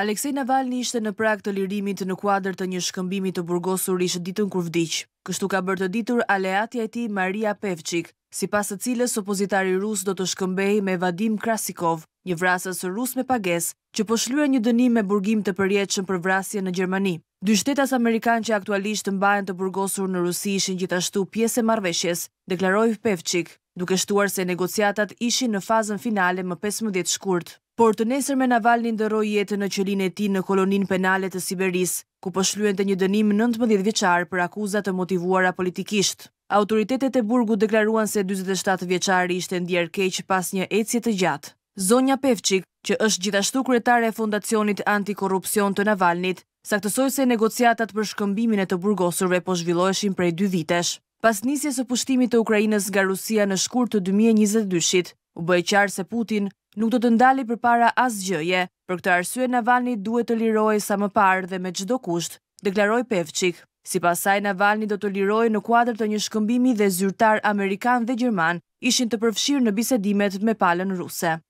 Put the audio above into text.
Aleksej Navalni ishte në prak të lirimit në kuadrë të një shkëmbimi të burgosur ishtë ditën vdiq. Kështu ka bërë të ditur aleatja e ti Maria Pevqik, si pasë cilës opozitari rusë do të shkëmbej me Vadim Krasikov, një vrasës rusë me pages, që po një dënim me burgim të përjeqën për vrasje në Gjermani. Dy shtetas Amerikan që aktualisht të mbajnë të burgosur në Rusi ishin gjithashtu pjese marveshjes, deklarojë Pevqik, duke shtuar se negociatat ishin në fazën finale më 15 shkurt por të nesër me Navalni ndëroj jetë në qëlin e ti në kolonin penale të Siberis, ku pëshluen po të një dënim 19 vjeqar për akuzat të motivuara politikisht. Autoritetet e burgu deklaruan se 27 vjeqari ishte ndjerë keq pas një ecje të gjatë. Zonja Pevqik, që është gjithashtu kretare e Fondacionit Antikorupcion të Navalnit, saktësoj se negociatat për shkëmbimin e të burgosurve po zhvilloheshin prej dy vitesh. Pas nisjes së pushtimit të Ukrainës nga Rusia në shkurt të 2022-shit, u bë qartë se Putin nuk do të ndali për para as gjëje, për këtë arsye Navalni duhet të liroj sa më parë dhe me gjdo kusht, deklaroj Pevqik. Si pasaj, Navalni do të liroj në kuadrë të një shkëmbimi dhe zyrtar Amerikan dhe Gjerman ishin të përfshirë në bisedimet me palën ruse.